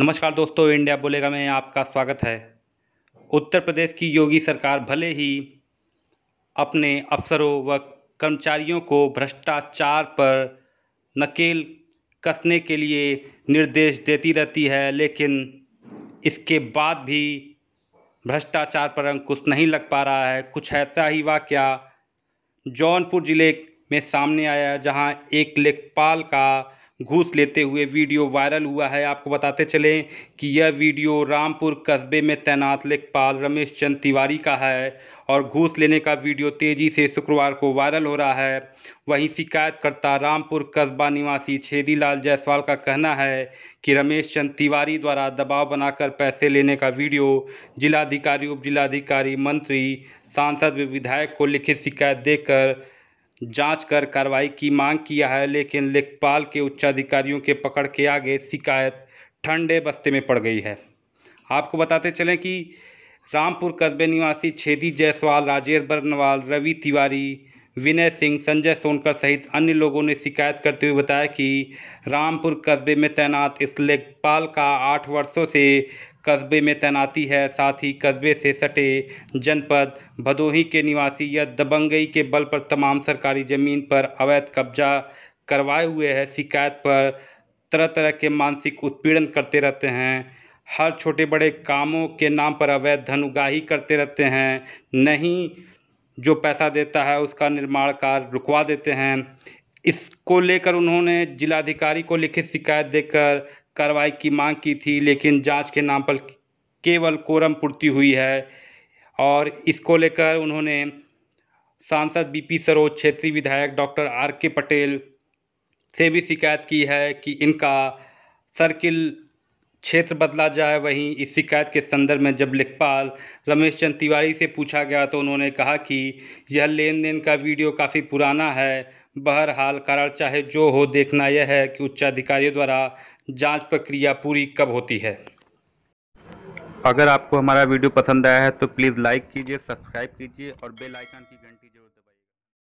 नमस्कार दोस्तों इंडिया बोलेगा में आपका स्वागत है उत्तर प्रदेश की योगी सरकार भले ही अपने अफसरों व कर्मचारियों को भ्रष्टाचार पर नकेल कसने के लिए निर्देश देती रहती है लेकिन इसके बाद भी भ्रष्टाचार पर अंकुश नहीं लग पा रहा है कुछ ऐसा ही वाक्य जौनपुर ज़िले में सामने आया जहां एक लेखपाल का घूस लेते हुए वीडियो वायरल हुआ है आपको बताते चलें कि यह वीडियो रामपुर कस्बे में तैनात लेखपाल रमेश चंद तिवारी का है और घूस लेने का वीडियो तेज़ी से शुक्रवार को वायरल हो रहा है वहीं शिकायतकर्ता रामपुर कस्बा निवासी छेदीलाल जायसवाल का कहना है कि रमेश चंद तिवारी द्वारा दबाव बनाकर पैसे लेने का वीडियो जिलाधिकारी जिलाधिकारी मंत्री सांसद व विधायक को लिखित शिकायत देकर जांच कर कार्रवाई की मांग किया है लेकिन लेखपाल के उच्चाधिकारियों के पकड़ के आगे शिकायत ठंडे बस्ते में पड़ गई है आपको बताते चलें कि रामपुर कस्बे निवासी छेदी जायसवाल राजेश बर्नवाल रवि तिवारी विनय सिंह संजय सोनकर सहित अन्य लोगों ने शिकायत करते हुए बताया कि रामपुर कस्बे में तैनात इस लेखपाल का आठ वर्षों से कस्बे में तैनाती है साथ ही कस्बे से सटे जनपद भदोही के निवासी या दबंगई के बल पर तमाम सरकारी ज़मीन पर अवैध कब्जा करवाए हुए है शिकायत पर तरह तरह के मानसिक उत्पीड़न करते रहते हैं हर छोटे बड़े कामों के नाम पर अवैध धन उगाही करते रहते हैं नहीं जो पैसा देता है उसका निर्माण कार्य रुकवा देते हैं इसको लेकर उन्होंने जिलाधिकारी को लिखित शिकायत देकर कार्रवाई की मांग की थी लेकिन जांच के नाम पर केवल कोरम पूर्ति हुई है और इसको लेकर उन्होंने सांसद बीपी सरोज क्षेत्रीय विधायक डॉक्टर आर के पटेल से भी शिकायत की है कि इनका सर्किल क्षेत्र बदला जाए वहीं इस शिकायत के संदर्भ में जब लेखपाल रमेश चंद तिवारी से पूछा गया तो उन्होंने कहा कि यह लेन देन का वीडियो काफ़ी पुराना है बहरहाल कारण चाहे जो हो देखना यह है कि उच्चाधिकारियों द्वारा जांच प्रक्रिया पूरी कब होती है अगर आपको हमारा वीडियो पसंद आया है तो प्लीज़ लाइक कीजिए सब्सक्राइब कीजिए और बेलाइकन की घंटी जरूर